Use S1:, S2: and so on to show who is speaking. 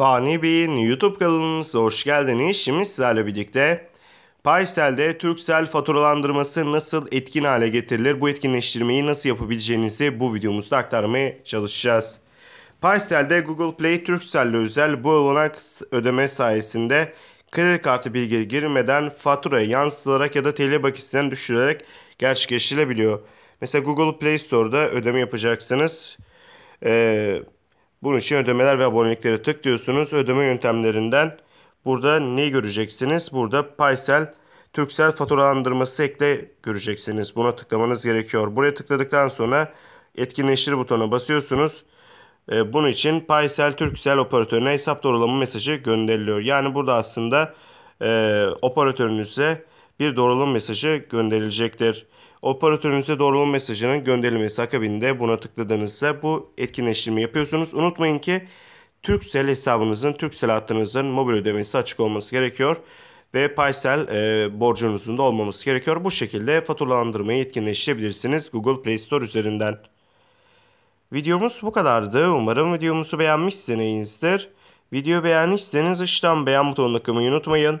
S1: Fani Bey'in YouTube kanalımıza hoş geldiniz. Şimdi sizlerle birlikte Paysel'de Türksel faturalandırması nasıl etkin hale getirilir? Bu etkinleştirmeyi nasıl yapabileceğinizi bu videomuzda aktarmaya çalışacağız. Paysel'de Google Play Türkcell'le özel bu olanak ödeme sayesinde kredi kartı bilgi girmeden faturaya yansıtılarak ya da TL bakisinden düşürerek gerçekleştirebiliyor. Mesela Google Play Store'da ödeme yapacaksınız. Ee, bunun için ödemeler ve abonelikleri tıklıyorsunuz. Ödeme yöntemlerinden burada ne göreceksiniz? Burada Paysel Türksel faturalandırması ekle göreceksiniz. Buna tıklamanız gerekiyor. Buraya tıkladıktan sonra etkinleştir butonuna basıyorsunuz. Ee, bunun için Paysel Türksel operatörüne hesap doğrulama mesajı gönderiliyor. Yani burada aslında e, operatörünüze bir doğrulama mesajı gönderilecektir. Operatörünüze doğrulama mesajının gönderilmesi akabinde buna tıkladığınızda bu etkinleştirme yapıyorsunuz. Unutmayın ki Türksel hesabınızın, Türksel hattınızın mobil ödemesi açık olması gerekiyor ve Paysel e, borcunuzun da olmaması gerekiyor. Bu şekilde faturalandırmayı yetkinleştirebilirsiniz Google Play Store üzerinden. Videomuz bu kadardı. Umarım videomuzu beğenmişsinizdir. Video beğendiyseniz ışıdan beğen butonuna tıklamayı unutmayın.